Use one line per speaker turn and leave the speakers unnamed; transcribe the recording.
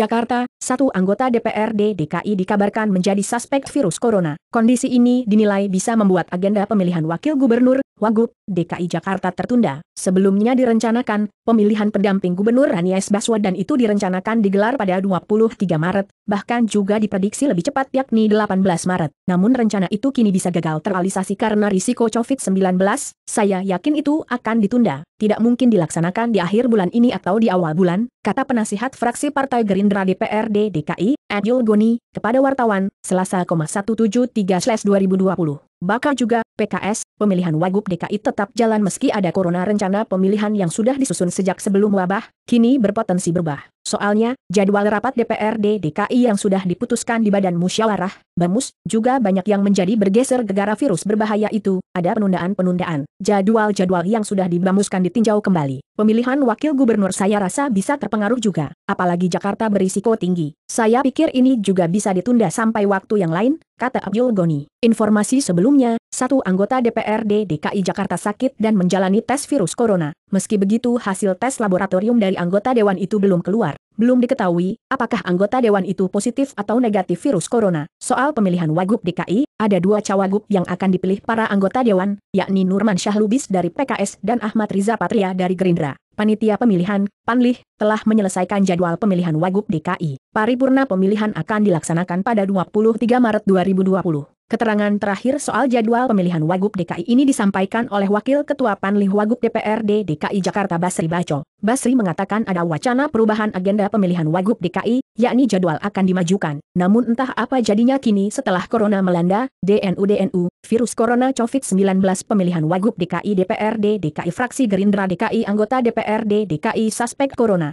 Jakarta, satu anggota DPRD DKI dikabarkan menjadi suspek virus corona. Kondisi ini dinilai bisa membuat agenda pemilihan wakil gubernur, Wagub, DKI Jakarta tertunda. Sebelumnya direncanakan, pemilihan pendamping gubernur Anies Baswedan itu direncanakan digelar pada 23 Maret, bahkan juga diprediksi lebih cepat yakni 18 Maret. Namun rencana itu kini bisa gagal teralisasi karena risiko COVID-19, saya yakin itu akan ditunda tidak mungkin dilaksanakan di akhir bulan ini atau di awal bulan, kata penasihat fraksi Partai Gerindra DPRD DKI, Adil Goni, kepada wartawan, Selasa 173-2020. Bakal juga, PKS, pemilihan Wagub DKI tetap jalan meski ada corona rencana pemilihan yang sudah disusun sejak sebelum wabah, kini berpotensi berubah. Soalnya, jadwal rapat DPRD DKI yang sudah diputuskan di Badan Musyawarah, BAMUS, juga banyak yang menjadi bergeser gegara virus berbahaya itu, ada penundaan-penundaan. Jadwal-jadwal yang sudah dibamuskan ditinjau kembali. Pemilihan wakil gubernur saya rasa bisa terpengaruh juga, apalagi Jakarta berisiko tinggi. Saya pikir ini juga bisa ditunda sampai waktu yang lain, kata Abdul Goni. Informasi sebelumnya, satu anggota DPRD DKI Jakarta sakit dan menjalani tes virus corona. Meski begitu hasil tes laboratorium dari anggota dewan itu belum keluar. Belum diketahui apakah anggota dewan itu positif atau negatif virus corona. Soal pemilihan Wagub DKI, ada dua cawagub yang akan dipilih para anggota dewan, yakni Nurman Syahlubis dari PKS dan Ahmad Riza Patria dari Gerindra. Panitia pemilihan, Panlih, telah menyelesaikan jadwal pemilihan Wagub DKI. Paripurna pemilihan akan dilaksanakan pada 23 Maret 2020. Keterangan terakhir soal jadwal pemilihan Wagub DKI ini disampaikan oleh Wakil Ketua Panlih Wagub DPRD DKI Jakarta Basri Baco. Basri mengatakan ada wacana perubahan agenda pemilihan Wagub DKI, yakni jadwal akan dimajukan. Namun entah apa jadinya kini setelah Corona melanda, DNU-DNU, virus Corona COVID-19 pemilihan Wagub DKI DPRD DKI Fraksi Gerindra DKI Anggota DPRD DKI Suspek Corona.